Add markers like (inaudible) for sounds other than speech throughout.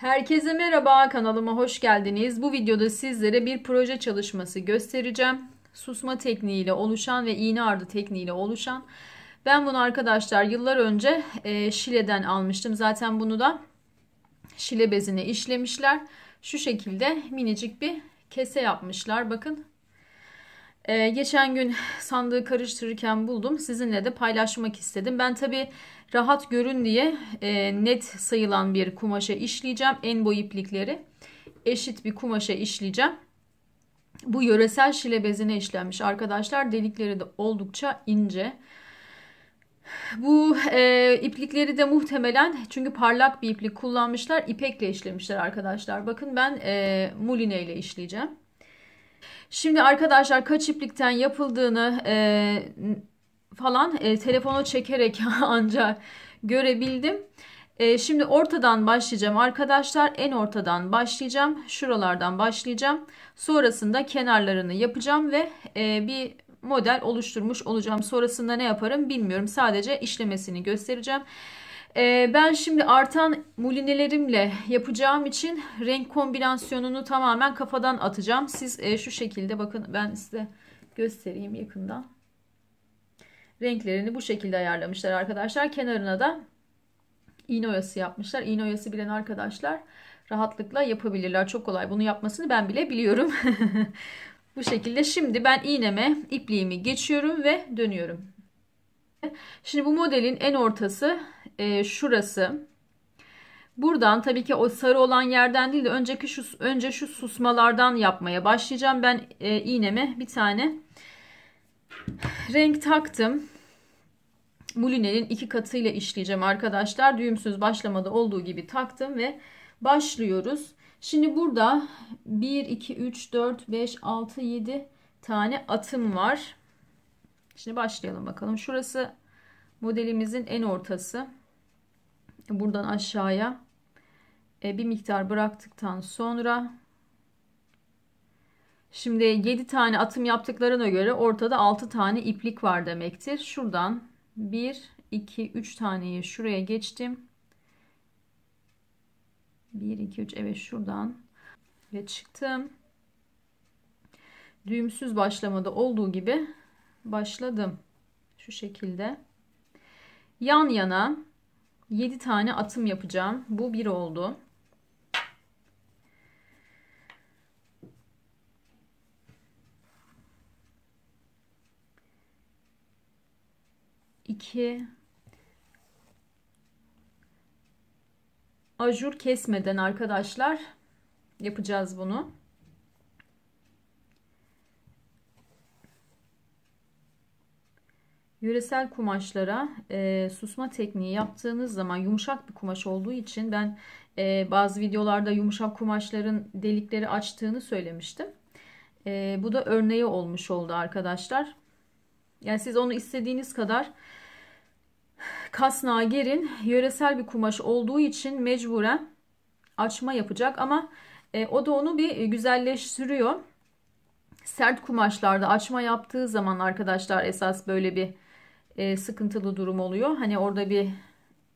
Herkese merhaba kanalıma hoş geldiniz. Bu videoda sizlere bir proje çalışması göstereceğim. Susma tekniğiyle oluşan ve iğne ardı tekniğiyle oluşan. Ben bunu arkadaşlar yıllar önce e, Şile'den almıştım. Zaten bunu da Şile bezine işlemişler. Şu şekilde minicik bir kese yapmışlar. Bakın ee, geçen gün sandığı karıştırırken buldum. Sizinle de paylaşmak istedim. Ben tabii rahat görün diye e, net sayılan bir kumaşa işleyeceğim. En boy iplikleri eşit bir kumaşa işleyeceğim. Bu yöresel şile bezine işlenmiş arkadaşlar. Delikleri de oldukça ince. Bu e, iplikleri de muhtemelen çünkü parlak bir iplik kullanmışlar. ipekle işlemişler arkadaşlar. Bakın ben e, muline ile işleyeceğim. Şimdi arkadaşlar kaç iplikten yapıldığını e, falan e, telefona çekerek (laughs) ancak görebildim. E, şimdi ortadan başlayacağım arkadaşlar. En ortadan başlayacağım. Şuralardan başlayacağım. Sonrasında kenarlarını yapacağım ve e, bir model oluşturmuş olacağım. Sonrasında ne yaparım bilmiyorum. Sadece işlemesini göstereceğim. E, ben şimdi artan mulinelerimle yapacağım için renk kombinasyonunu tamamen kafadan atacağım. Siz e, şu şekilde bakın ben size göstereyim yakından renklerini bu şekilde ayarlamışlar arkadaşlar. Kenarına da iğne oyası yapmışlar. İğne oyası bilen arkadaşlar rahatlıkla yapabilirler. Çok kolay. Bunu yapmasını ben bile biliyorum. (laughs) bu şekilde şimdi ben iğneme ipliğimi geçiyorum ve dönüyorum. Şimdi bu modelin en ortası e, şurası. Buradan tabii ki o sarı olan yerden değil de önceki şu önce şu susmalardan yapmaya başlayacağım. Ben e, iğneme bir tane renk taktım mulinenin iki katıyla işleyeceğim arkadaşlar. Düğümsüz başlamada olduğu gibi taktım ve başlıyoruz. Şimdi burada 1, 2, 3, 4, 5, 6, 7 tane atım var. Şimdi başlayalım bakalım. Şurası modelimizin en ortası. Buradan aşağıya e, bir miktar bıraktıktan sonra şimdi 7 tane atım yaptıklarına göre ortada 6 tane iplik var demektir. Şuradan 1, 2, 3 taneyi şuraya geçtim. 1, 2, 3 evet şuradan ve çıktım. Düğümsüz başlamada olduğu gibi başladım. Şu şekilde. Yan yana 7 tane atım yapacağım. Bu 1 oldu. 2 ajur kesmeden arkadaşlar yapacağız bunu. Yöresel kumaşlara e, susma tekniği yaptığınız zaman yumuşak bir kumaş olduğu için ben e, bazı videolarda yumuşak kumaşların delikleri açtığını söylemiştim. E, bu da örneği olmuş oldu arkadaşlar. Yani siz onu istediğiniz kadar kasnağı gerin yöresel bir kumaş olduğu için mecburen açma yapacak ama e, o da onu bir güzelleştiriyor. Sert kumaşlarda açma yaptığı zaman arkadaşlar esas böyle bir e, sıkıntılı durum oluyor. Hani orada bir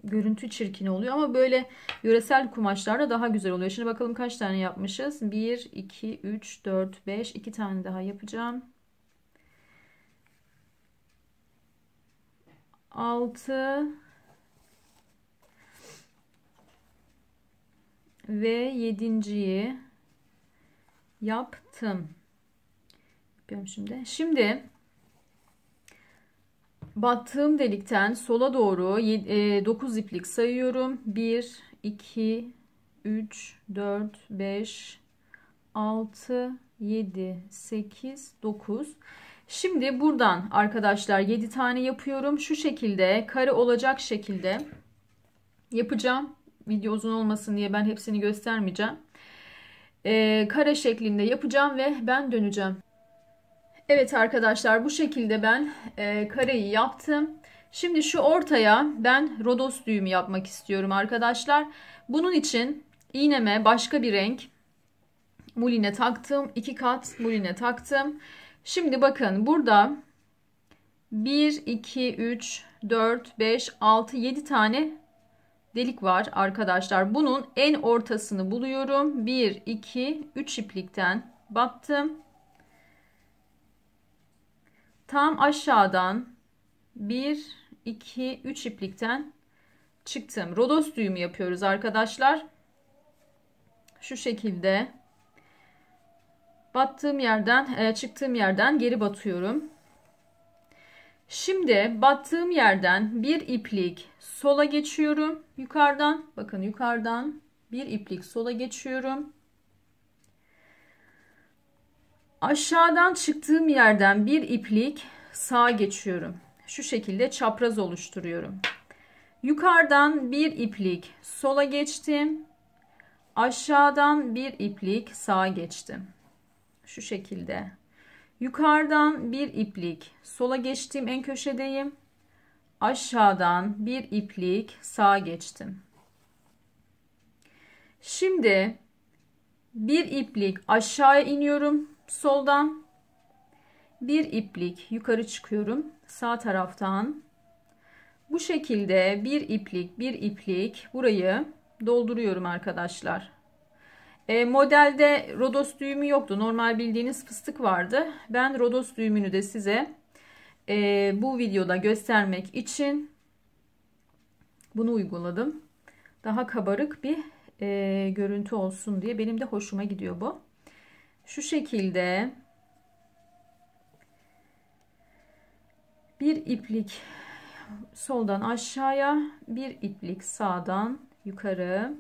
görüntü çirkin oluyor ama böyle yöresel kumaşlarda daha güzel oluyor. Şimdi bakalım kaç tane yapmışız? 1, 2, 3, 4, 5, 2 tane daha yapacağım. 6 ve yedinciyi yaptım. Yapıyorum şimdi. Şimdi battığım delikten sola doğru 9 e, iplik sayıyorum. 1, 2, 3, 4, 5, 6, 7, 8, 9. Şimdi buradan arkadaşlar 7 tane yapıyorum. Şu şekilde kare olacak şekilde yapacağım. Video uzun olmasın diye ben hepsini göstermeyeceğim. Ee, kare şeklinde yapacağım ve ben döneceğim. Evet arkadaşlar bu şekilde ben e, kareyi yaptım. Şimdi şu ortaya ben rodos düğümü yapmak istiyorum arkadaşlar. Bunun için iğneme başka bir renk muline taktım. 2 kat muline taktım. Şimdi bakın burada 1, 2, 3, 4, 5, 6, 7 tane delik var arkadaşlar. Bunun en ortasını buluyorum. 1, 2, 3 iplikten battım. Tam aşağıdan 1, 2, 3 iplikten çıktım. Rodos düğümü yapıyoruz arkadaşlar. Şu şekilde battığım yerden e, çıktığım yerden geri batıyorum. Şimdi battığım yerden bir iplik sola geçiyorum. Yukarıdan bakın yukarıdan bir iplik sola geçiyorum. Aşağıdan çıktığım yerden bir iplik sağa geçiyorum. Şu şekilde çapraz oluşturuyorum. Yukarıdan bir iplik sola geçtim. Aşağıdan bir iplik sağa geçtim. Şu şekilde. Yukarıdan bir iplik. Sola geçtiğim en köşedeyim. Aşağıdan bir iplik sağa geçtim. Şimdi bir iplik aşağı iniyorum soldan. Bir iplik yukarı çıkıyorum sağ taraftan. Bu şekilde bir iplik bir iplik burayı dolduruyorum arkadaşlar. E, modelde Rodos düğümü yoktu. Normal bildiğiniz fıstık vardı. Ben Rodos düğümünü de size e, bu videoda göstermek için bunu uyguladım. Daha kabarık bir e, görüntü olsun diye. Benim de hoşuma gidiyor bu. Şu şekilde bir iplik soldan aşağıya bir iplik sağdan yukarı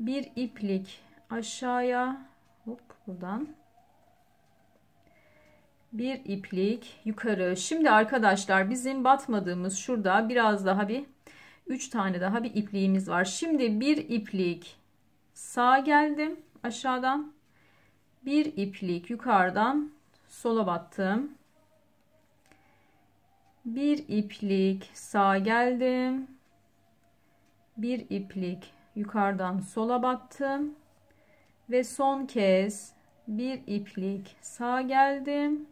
bir iplik aşağıya hop buradan bir iplik yukarı şimdi arkadaşlar bizim batmadığımız şurada biraz daha bir 3 tane daha bir ipliğimiz var şimdi bir iplik sağa geldim aşağıdan bir iplik yukarıdan sola battım bir iplik sağa geldim bir iplik yukarıdan sola battım ve son kez bir iplik sağ geldim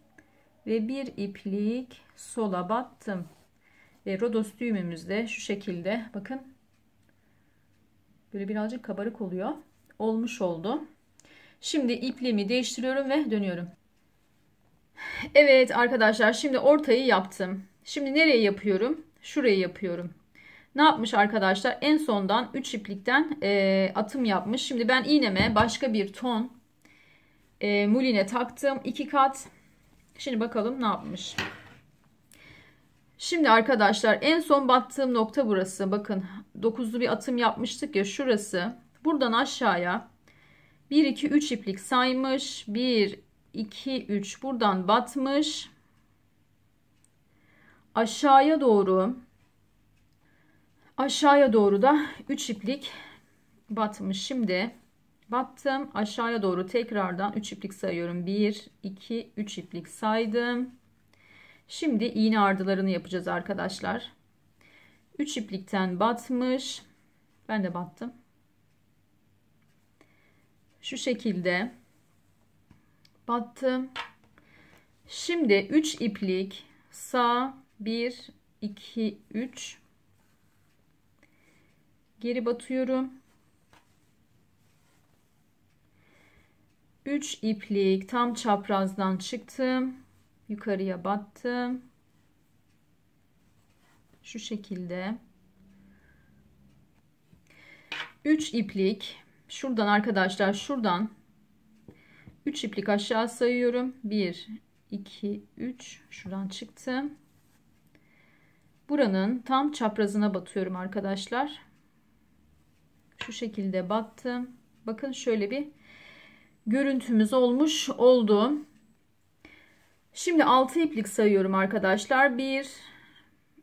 ve bir iplik sola battım ve rodos düğümümüz de şu şekilde bakın böyle birazcık kabarık oluyor olmuş oldu şimdi ipliğimi değiştiriyorum ve dönüyorum Evet arkadaşlar şimdi ortayı yaptım şimdi nereye yapıyorum Şuraya yapıyorum ne yapmış arkadaşlar? En sondan 3 iplikten e, atım yapmış. Şimdi ben iğneme başka bir ton e, muline taktım. 2 kat. Şimdi bakalım ne yapmış. Şimdi arkadaşlar en son battığım nokta burası. Bakın 9'lu bir atım yapmıştık ya şurası. Buradan aşağıya 1 2 3 iplik saymış. 1 2 3 buradan batmış. Aşağıya doğru aşağıya doğru da 3 iplik batmış. Şimdi battım. Aşağıya doğru tekrardan 3 iplik sayıyorum. 1, 2, 3 iplik saydım. Şimdi iğne ardılarını yapacağız arkadaşlar. 3 iplikten batmış. Ben de battım. Şu şekilde battım. Şimdi 3 iplik sağ 1 2 3 geri batıyorum 3 iplik tam çaprazdan çıktım yukarıya battım şu şekilde 3 iplik şuradan arkadaşlar şuradan 3 iplik aşağı sayıyorum 1 2 3 şuradan çıktım buranın tam çaprazına batıyorum arkadaşlar şu şekilde battım. Bakın şöyle bir görüntümüz olmuş oldu. Şimdi 6 iplik sayıyorum arkadaşlar. 1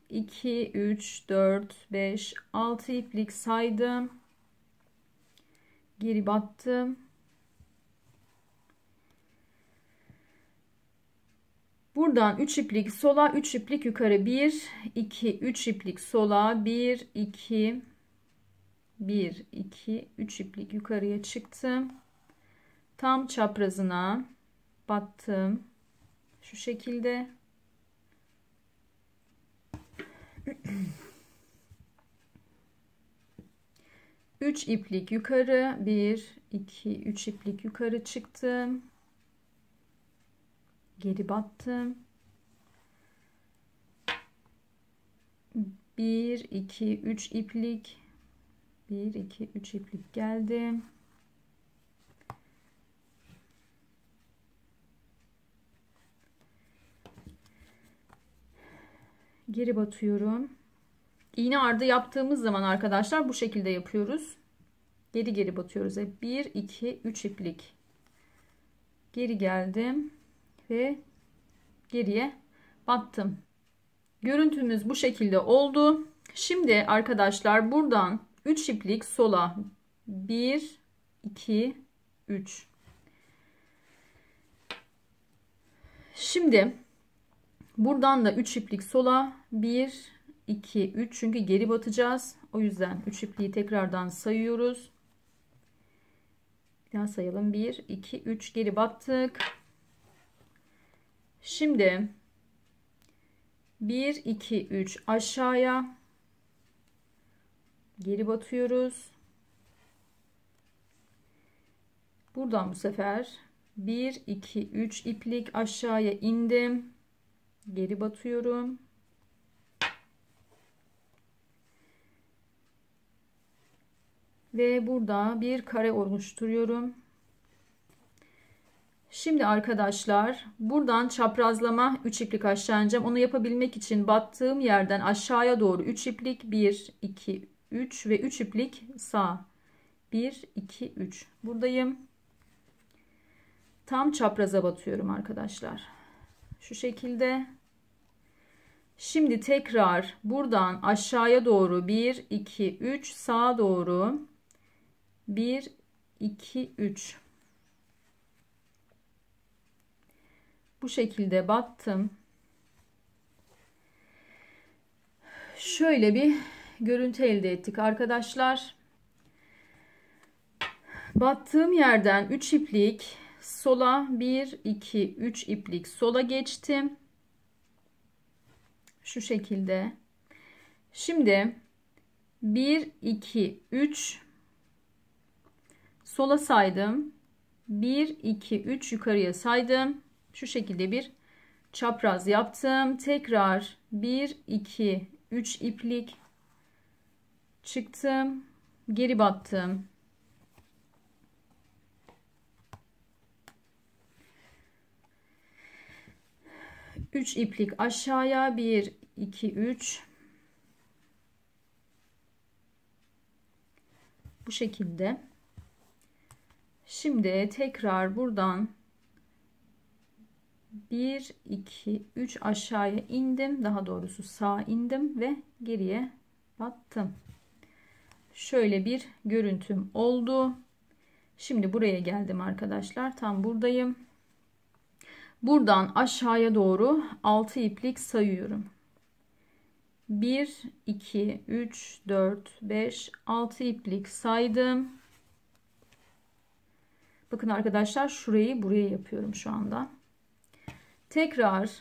2 3 4 5 6 iplik saydım. Geri battım. Buradan 3 iplik sola, 3 iplik yukarı. 1 2 3 iplik sola, 1 2 1 2 3 iplik yukarıya çıktım tam çaprazına battım şu şekilde Üç iplik yukarı bir iki üç iplik yukarı çıktım geri battım bir iki üç iplik 1 2 3 iplik geldi. Geri batıyorum. İğne ardı yaptığımız zaman arkadaşlar bu şekilde yapıyoruz. Geri geri batıyoruz. 1 2 3 iplik. Geri geldim ve geriye battım. Görüntümüz bu şekilde oldu. Şimdi arkadaşlar buradan 3 iplik sola 1 2 3 Şimdi buradan da 3 iplik sola 1 2 3 çünkü geri batacağız. O yüzden 3 ipliği tekrardan sayıyoruz. Ya sayalım. 1 2 3 geri battık. Şimdi 1 2 3 aşağıya geri batıyoruz. Buradan bu sefer 1 2 3 iplik aşağıya indim. Geri batıyorum. Ve burada bir kare oluşturuyorum. Şimdi arkadaşlar buradan çaprazlama 3 iplik aşağı ineceğim. Onu yapabilmek için battığım yerden aşağıya doğru 3 iplik 1 2 3 ve 3 iplik sağ 1 2 3 buradayım tam çapraza batıyorum arkadaşlar şu şekilde şimdi tekrar buradan aşağıya doğru 1 2 3 sağa doğru 1 2 3 bu şekilde battım şöyle bir görüntü elde ettik arkadaşlar. Battığım yerden 3 iplik sola 1 2 3 iplik sola geçtim. Şu şekilde. Şimdi 1 2 3 sola saydım. 1 2 3 yukarıya saydım. Şu şekilde bir çapraz yaptım. Tekrar 1 2 3 iplik Çıktım. Geri battım. Üç iplik aşağıya. Bir, iki, üç. Bu şekilde. Şimdi tekrar buradan bir, iki, üç aşağıya indim. Daha doğrusu sağa indim ve geriye battım şöyle bir görüntüm oldu. Şimdi buraya geldim arkadaşlar. Tam buradayım. Buradan aşağıya doğru 6 iplik sayıyorum. 1, 2, 3, 4, 5, 6 iplik saydım. Bakın arkadaşlar şurayı buraya yapıyorum şu anda. Tekrar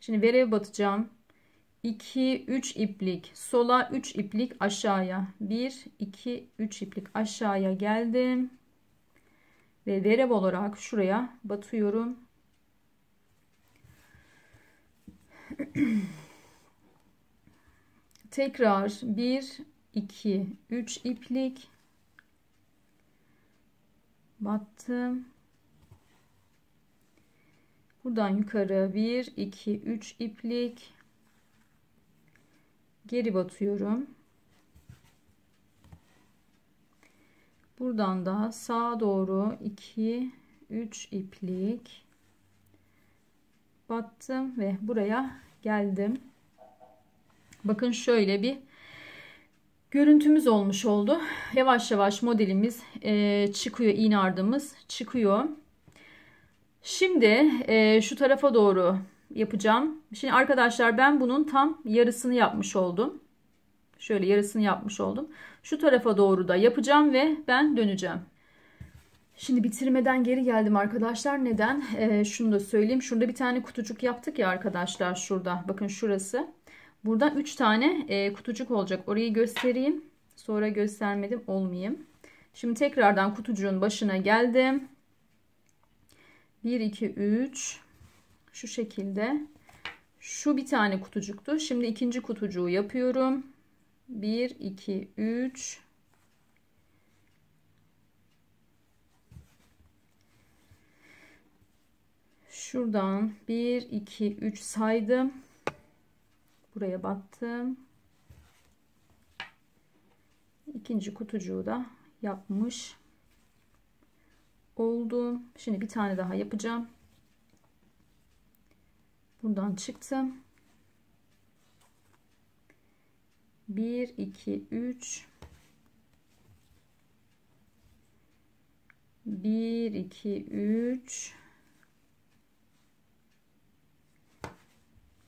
şimdi vereve batacağım. 2 3 iplik sola 3 iplik aşağıya 1 2 3 iplik aşağıya geldim ve verev olarak şuraya batıyorum (clears throat) tekrar 1 2 3 iplik battım buradan yukarı 1 2 3 iplik geri batıyorum. Buradan da sağa doğru 2 3 iplik battım ve buraya geldim. Bakın şöyle bir görüntümüz olmuş oldu. Yavaş yavaş modelimiz e, çıkıyor. iğne ardımız çıkıyor. Şimdi e, şu tarafa doğru yapacağım. Şimdi arkadaşlar ben bunun tam yarısını yapmış oldum. Şöyle yarısını yapmış oldum. Şu tarafa doğru da yapacağım ve ben döneceğim. Şimdi bitirmeden geri geldim arkadaşlar. Neden? Ee, şunu da söyleyeyim. Şurada bir tane kutucuk yaptık ya arkadaşlar şurada. Bakın şurası. Burada 3 tane e, kutucuk olacak. Orayı göstereyim. Sonra göstermedim olmayayım. Şimdi tekrardan kutucuğun başına geldim. 1, 2, 3, şu şekilde. Şu bir tane kutucuktu. Şimdi ikinci kutucuğu yapıyorum. 1, 2, 3. Şuradan 1, 2, 3 saydım. Buraya battım. İkinci kutucuğu da yapmış oldum. Şimdi bir tane daha yapacağım buradan çıktım 1 2 3 1 2 3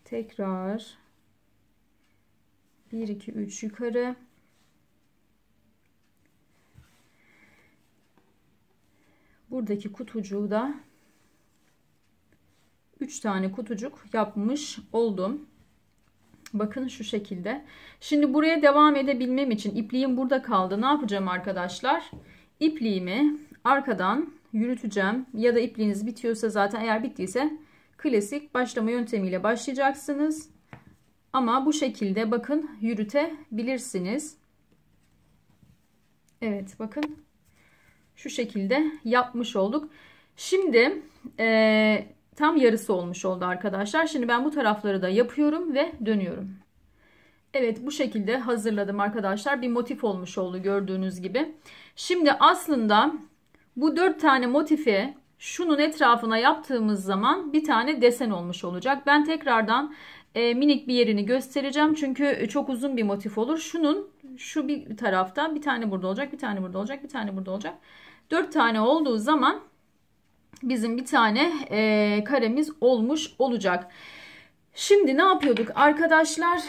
tekrar 1 2 3 yukarı buradaki kutucuğu da 3 tane kutucuk yapmış oldum. Bakın şu şekilde. Şimdi buraya devam edebilmem için ipliğim burada kaldı. Ne yapacağım arkadaşlar? İpliğimi arkadan yürüteceğim. Ya da ipliğiniz bitiyorsa zaten eğer bittiyse klasik başlama yöntemiyle başlayacaksınız. Ama bu şekilde bakın yürütebilirsiniz. Evet bakın şu şekilde yapmış olduk. Şimdi e, Tam yarısı olmuş oldu arkadaşlar. Şimdi ben bu tarafları da yapıyorum ve dönüyorum. Evet bu şekilde hazırladım arkadaşlar. Bir motif olmuş oldu gördüğünüz gibi. Şimdi aslında bu dört tane motifi şunun etrafına yaptığımız zaman bir tane desen olmuş olacak. Ben tekrardan e, minik bir yerini göstereceğim. Çünkü çok uzun bir motif olur. Şunun şu bir tarafta bir tane burada olacak, bir tane burada olacak, bir tane burada olacak. Dört tane olduğu zaman bizim bir tane e, karemiz olmuş olacak. Şimdi ne yapıyorduk arkadaşlar?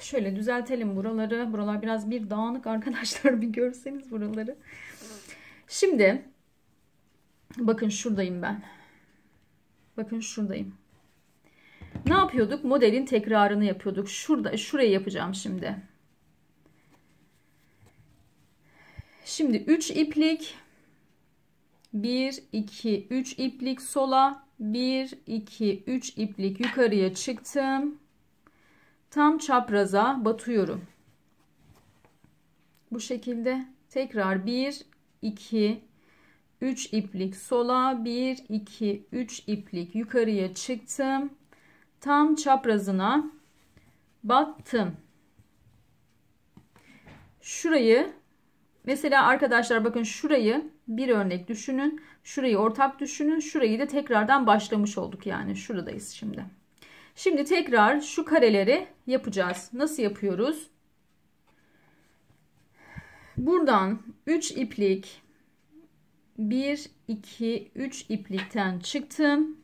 Şöyle düzeltelim buraları. Buralar biraz bir dağınık arkadaşlar. (laughs) Bir görseniz buraları. Şimdi bakın şuradayım ben. Bakın şuradayım. Ne yapıyorduk? Modelin tekrarını yapıyorduk. Şurada şurayı yapacağım şimdi. Şimdi 3 iplik 1 2 3 iplik sola 1 2 3 iplik yukarıya çıktım tam çapraza batıyorum bu şekilde tekrar 1 2 3 iplik sola 1 2 3 iplik yukarıya çıktım tam çaprazına battım şurayı Mesela arkadaşlar bakın şurayı bir örnek düşünün. Şurayı ortak düşünün. Şurayı da tekrardan başlamış olduk yani. Şuradayız şimdi. Şimdi tekrar şu kareleri yapacağız. Nasıl yapıyoruz? Buradan 3 iplik 1 2 3 iplikten çıktım.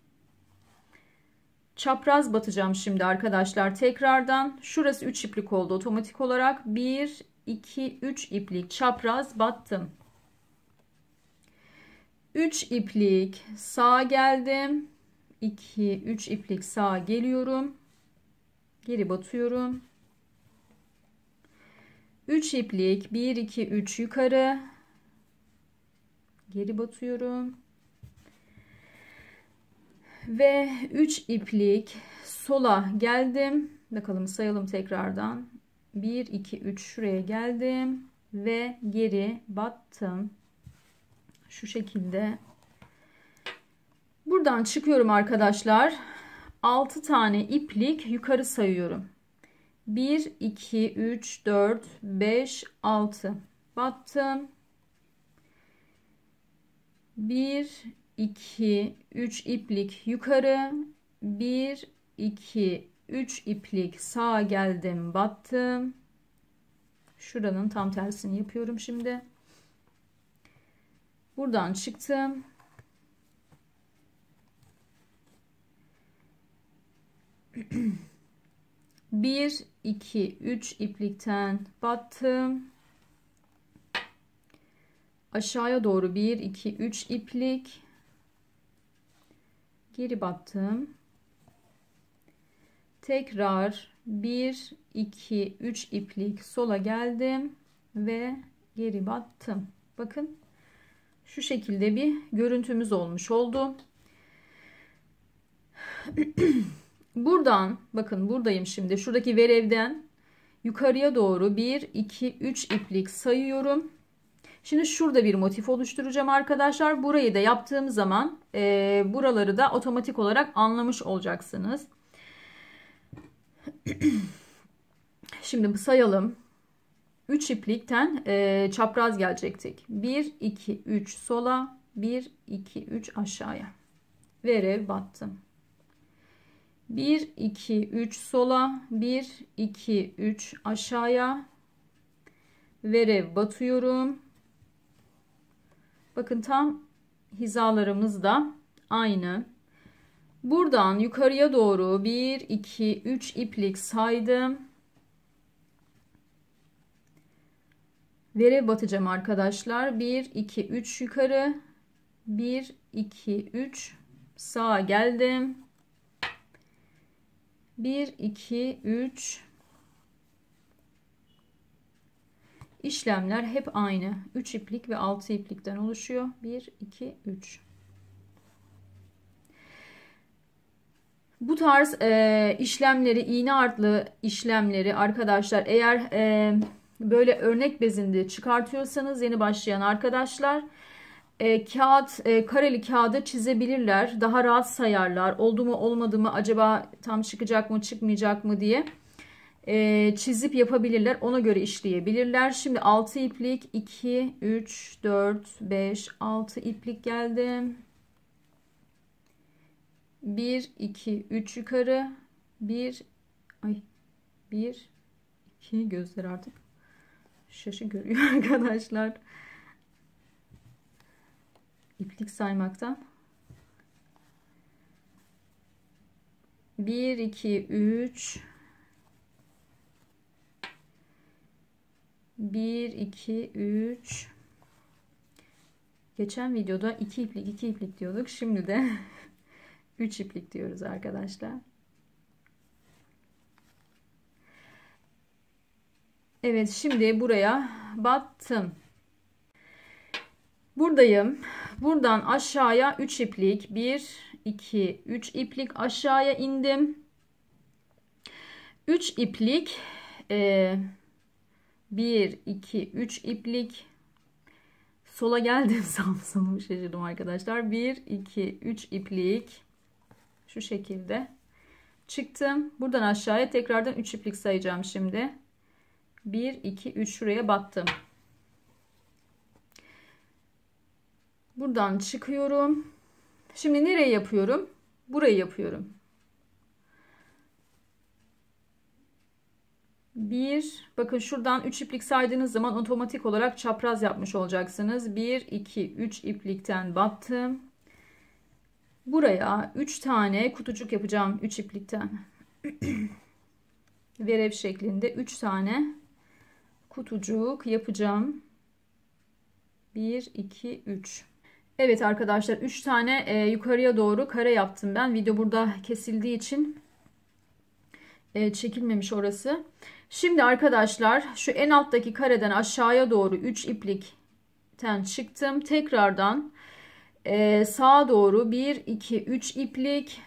Çapraz batacağım şimdi arkadaşlar tekrardan. Şurası 3 iplik oldu otomatik olarak. 1 2, 3 iplik çapraz battım. 3 iplik sağ geldim. 2, 3 iplik sağ geliyorum. Geri batıyorum. 3 iplik 1, 2, 3 yukarı. Geri batıyorum. Ve 3 iplik sola geldim. Bakalım sayalım tekrardan. 1 2 3 şuraya geldim ve geri battım şu şekilde buradan çıkıyorum arkadaşlar 6 tane iplik yukarı sayıyorum 1 2 3 4 5 6 battım 1 2 3 iplik yukarı 1 2 3 iplik sağ geldim battım şuranın tam tersini yapıyorum şimdi buradan çıktım (clears throat) bir iki üç iplikten battım aşağıya doğru bir iki üç iplik geri battım tekrar 1 2 3 iplik sola geldim ve geri battım bakın şu şekilde bir görüntümüz olmuş oldu (clears throat) buradan bakın buradayım şimdi şuradaki verevden yukarıya doğru 1 2 3 iplik sayıyorum Şimdi şurada bir motif oluşturacağım arkadaşlar. Burayı da yaptığım zaman e, buraları da otomatik olarak anlamış olacaksınız. (clears throat) Şimdi sayalım. 3 iplikten e, çapraz gelecektik. 1, 2, 3 sola. 1, 2, 3 aşağıya. Verev battım. 1, 2, 3 sola. 1, 2, 3 aşağıya. Verev batıyorum. Bakın tam hizalarımız da aynı. Buradan yukarıya doğru 1, 2, 3 iplik saydım. Vere batacağım arkadaşlar. 1, 2, 3 yukarı. 1, 2, 3 sağa geldim. 1, 2, 3 İşlemler hep aynı. 3 iplik ve 6 iplikten oluşuyor. 1, 2, 3 Bu tarz e, işlemleri, iğne artlı işlemleri arkadaşlar eğer e, böyle örnek bezinde çıkartıyorsanız yeni başlayan arkadaşlar e, kağıt e, kareli kağıda çizebilirler. Daha rahat sayarlar. Oldu mu olmadı mı acaba tam çıkacak mı çıkmayacak mı diye e, çizip yapabilirler. Ona göre işleyebilirler. Şimdi 6 iplik 2, 3, 4, 5, 6 iplik geldi. 1 2 3 yukarı 1 ay 1 2 gözler artık şaşı görüyor (laughs) arkadaşlar iplik saymaktan 1 2 3 1 2 3 geçen videoda 2 iplik 2 iplik diyorduk şimdi de (laughs) 3 iplik diyoruz arkadaşlar. Evet şimdi buraya battım. Buradayım. Buradan aşağıya 3 iplik 1 2 3 iplik aşağıya indim. 3 iplik e, 1 2 3 iplik sola geldim (laughs) sağ şaşırdım arkadaşlar. 1 2 3 iplik şu şekilde. Çıktım. Buradan aşağıya tekrardan 3 iplik sayacağım şimdi. 1, 2, 3 şuraya battım. Buradan çıkıyorum. Şimdi nereye yapıyorum? Burayı yapıyorum. 1 bakın şuradan 3 iplik saydığınız zaman otomatik olarak çapraz yapmış olacaksınız. 1 2 3 iplikten battım buraya 3 tane kutucuk yapacağım 3 iplikten. (clears throat) Verev şeklinde 3 tane kutucuk yapacağım. 1 2 3 Evet arkadaşlar 3 tane e, yukarıya doğru kare yaptım ben. Video burada kesildiği için e, çekilmemiş orası. Şimdi arkadaşlar şu en alttaki kareden aşağıya doğru 3 iplikten çıktım. Tekrardan e, sağa doğru 1 2 3 iplik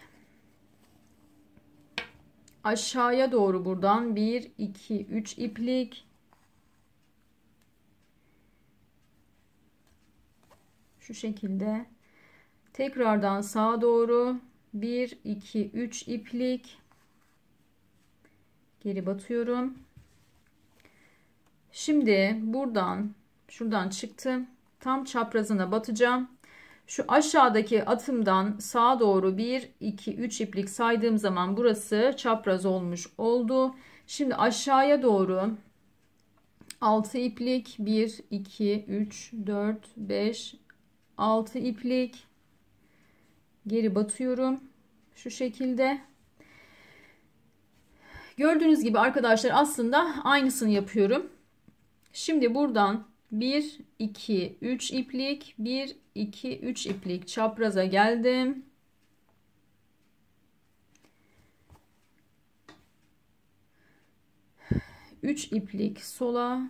aşağıya doğru buradan 1 2 3 iplik şu şekilde tekrardan sağa doğru 1 2 3 iplik geri batıyorum şimdi buradan şuradan çıktım tam çaprazına batacağım şu aşağıdaki atımdan sağa doğru 1, 2, 3 iplik saydığım zaman burası çapraz olmuş oldu. Şimdi aşağıya doğru 6 iplik 1, 2, 3, 4, 5, 6 iplik geri batıyorum. Şu şekilde Gördüğünüz gibi arkadaşlar aslında aynısını yapıyorum. Şimdi buradan 1 2 3 iplik 1 2 3 iplik çapraza geldim. Üç iplik sola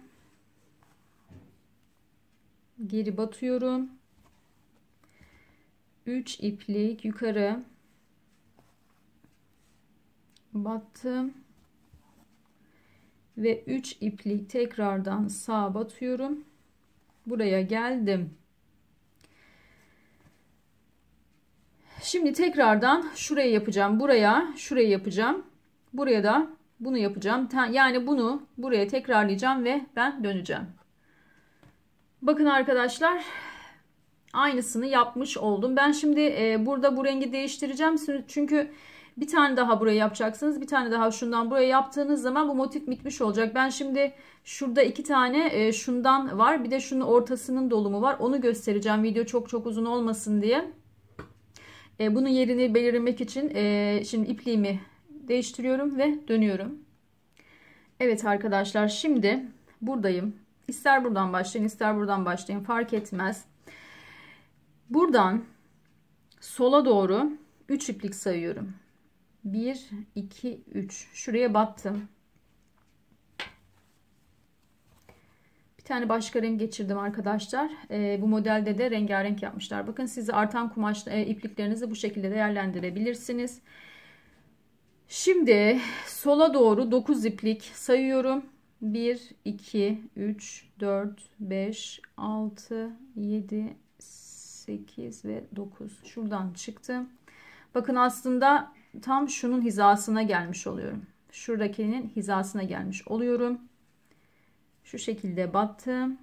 geri batıyorum. üç iplik yukarı battım ve üç iplik tekrardan sağa batıyorum. Buraya geldim. Şimdi tekrardan şurayı yapacağım. Buraya, şurayı yapacağım. Buraya da bunu yapacağım. Yani bunu buraya tekrarlayacağım ve ben döneceğim. Bakın arkadaşlar aynısını yapmış oldum. Ben şimdi e, burada bu rengi değiştireceğim. Çünkü bir tane daha buraya yapacaksınız. Bir tane daha şundan buraya yaptığınız zaman bu motif bitmiş olacak. Ben şimdi şurada iki tane e, şundan var. Bir de şunun ortasının dolumu var. Onu göstereceğim. Video çok çok uzun olmasın diye. E, bunun yerini belirlemek için e, şimdi ipliğimi değiştiriyorum ve dönüyorum. Evet arkadaşlar şimdi buradayım. İster buradan başlayın ister buradan başlayın fark etmez. Buradan sola doğru 3 iplik sayıyorum. 1, 2, 3. Şuraya battım. Bir tane başka renk geçirdim arkadaşlar. E, bu modelde de rengarenk yapmışlar. Bakın sizi artan kumaş e, ipliklerinizi bu şekilde değerlendirebilirsiniz. Şimdi sola doğru 9 iplik sayıyorum. 1, 2, 3, 4, 5, 6, 7, 8 ve 9. Şuradan çıktım. Bakın aslında tam şunun hizasına gelmiş oluyorum. Şuradakinin hizasına gelmiş oluyorum. Şu şekilde battım.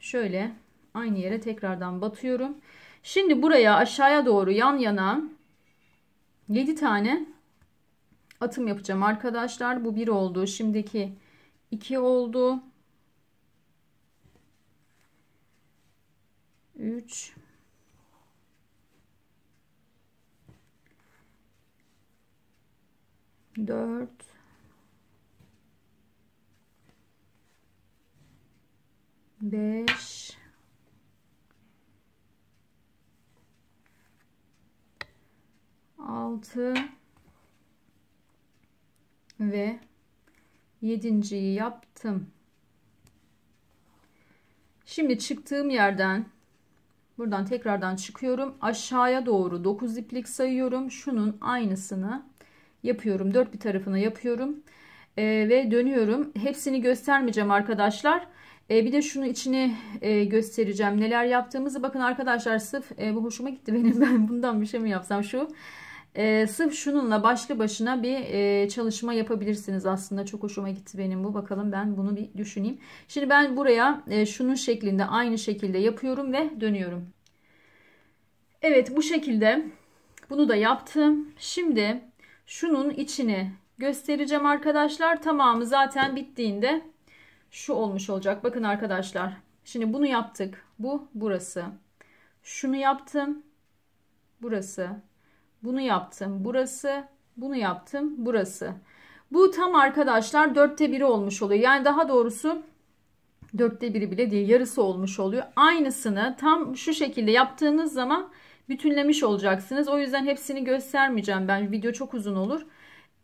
Şöyle aynı yere tekrardan batıyorum. Şimdi buraya aşağıya doğru yan yana 7 tane atım yapacağım arkadaşlar. Bu 1 oldu. Şimdiki 2 oldu. 3 4 5 6 ve 7.yi yaptım. Şimdi çıktığım yerden buradan tekrardan çıkıyorum. Aşağıya doğru 9 iplik sayıyorum. Şunun aynısını yapıyorum. Dört bir tarafına yapıyorum. E, ve dönüyorum. Hepsini göstermeyeceğim arkadaşlar. E, bir de şunu içini e, göstereceğim. Neler yaptığımızı bakın arkadaşlar sırf e, bu hoşuma gitti (laughs) benim. Ben bundan bir şey mi yapsam şu. E, sırf şununla başlı başına bir e, çalışma yapabilirsiniz aslında. Çok hoşuma gitti benim bu. Bakalım ben bunu bir düşüneyim. Şimdi ben buraya e, şunun şeklinde aynı şekilde yapıyorum ve dönüyorum. Evet bu şekilde bunu da yaptım. Şimdi şunun içini göstereceğim arkadaşlar. Tamamı zaten bittiğinde şu olmuş olacak. Bakın arkadaşlar. Şimdi bunu yaptık. Bu burası. Şunu yaptım. Burası. Bunu yaptım. Burası. Bunu yaptım. Burası. Bu tam arkadaşlar dörtte biri olmuş oluyor. Yani daha doğrusu dörtte biri bile değil yarısı olmuş oluyor. Aynısını tam şu şekilde yaptığınız zaman bütünlemiş olacaksınız. O yüzden hepsini göstermeyeceğim ben. Video çok uzun olur.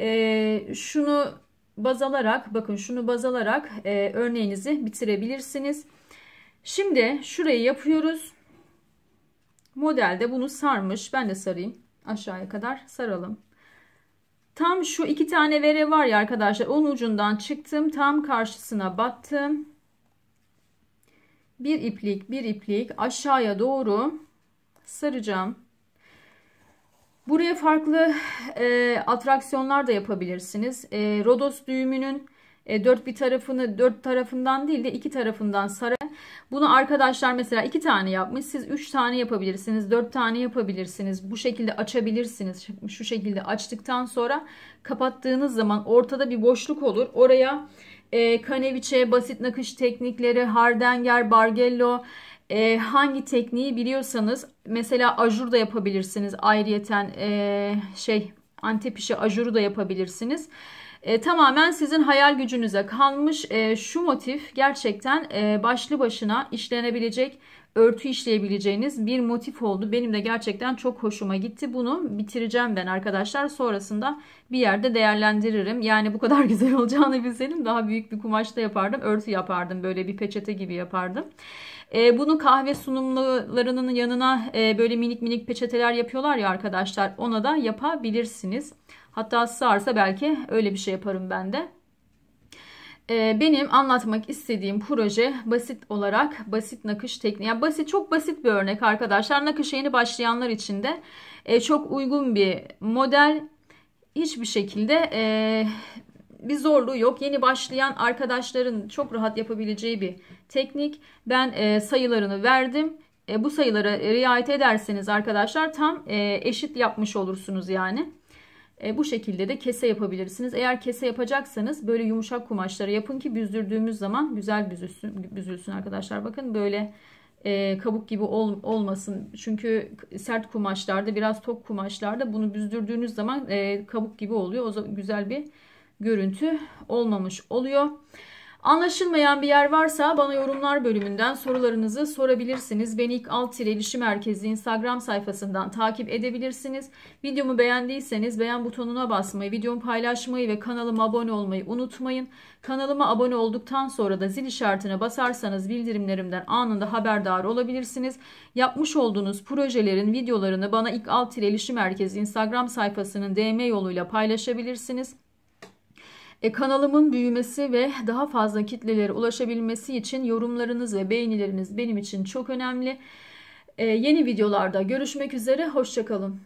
E, şunu baz alarak bakın şunu baz alarak e, örneğinizi bitirebilirsiniz. Şimdi şurayı yapıyoruz. Modelde bunu sarmış. Ben de sarayım. Aşağıya kadar saralım. Tam şu iki tane vere var ya arkadaşlar. Onun ucundan çıktım. Tam karşısına battım. Bir iplik bir iplik aşağıya doğru saracağım. Buraya farklı e, atraksiyonlar da yapabilirsiniz. E, Rodos düğümünün e, dört bir tarafını dört tarafından değil de iki tarafından sarı Bunu arkadaşlar mesela iki tane yapmış. Siz üç tane yapabilirsiniz. Dört tane yapabilirsiniz. Bu şekilde açabilirsiniz. Şu şekilde açtıktan sonra kapattığınız zaman ortada bir boşluk olur. Oraya e, kaneviçe, basit nakış teknikleri, hardenger, bargello, e, hangi tekniği biliyorsanız mesela ajur da yapabilirsiniz. Ayrıyeten e, şey antep ajuru da yapabilirsiniz. E, tamamen sizin hayal gücünüze kalmış e, şu motif gerçekten e, başlı başına işlenebilecek örtü işleyebileceğiniz bir motif oldu. Benim de gerçekten çok hoşuma gitti. Bunu bitireceğim ben arkadaşlar. Sonrasında bir yerde değerlendiririm. Yani bu kadar (laughs) güzel olacağını bilseydim daha büyük bir kumaşta yapardım. Örtü yapardım. Böyle bir peçete gibi yapardım. E, bunu kahve sunumlarının yanına e, böyle minik minik peçeteler yapıyorlar ya arkadaşlar. Ona da yapabilirsiniz. Hatta sığarsa belki öyle bir şey yaparım ben de. Ee, benim anlatmak istediğim proje basit olarak basit nakış tekniği. Yani basit çok basit bir örnek arkadaşlar. Nakışa yeni başlayanlar için de e, çok uygun bir model. Hiçbir şekilde e, bir zorluğu yok. Yeni başlayan arkadaşların çok rahat yapabileceği bir teknik. Ben e, sayılarını verdim. E, bu sayılara riayet ederseniz arkadaşlar tam e, eşit yapmış olursunuz yani. E, bu şekilde de kese yapabilirsiniz. Eğer kese yapacaksanız böyle yumuşak kumaşları yapın ki büzdürdüğümüz zaman güzel büzülsün, büzülsün arkadaşlar. Bakın böyle e, kabuk gibi ol, olmasın. Çünkü sert kumaşlarda biraz tok kumaşlarda bunu büzdürdüğünüz zaman e, kabuk gibi oluyor. O güzel bir görüntü olmamış oluyor. Anlaşılmayan bir yer varsa bana yorumlar bölümünden sorularınızı sorabilirsiniz. Beni ilk alt tire ilişki merkezi Instagram sayfasından takip edebilirsiniz. Videomu beğendiyseniz beğen butonuna basmayı, videomu paylaşmayı ve kanalıma abone olmayı unutmayın. Kanalıma abone olduktan sonra da zil işaretine basarsanız bildirimlerimden anında haberdar olabilirsiniz. Yapmış olduğunuz projelerin videolarını bana ilk alt tire ilişki merkezi Instagram sayfasının DM yoluyla paylaşabilirsiniz. E, kanalımın büyümesi ve daha fazla kitlelere ulaşabilmesi için yorumlarınız ve beğenileriniz benim için çok önemli. E, yeni videolarda görüşmek üzere, hoşçakalın.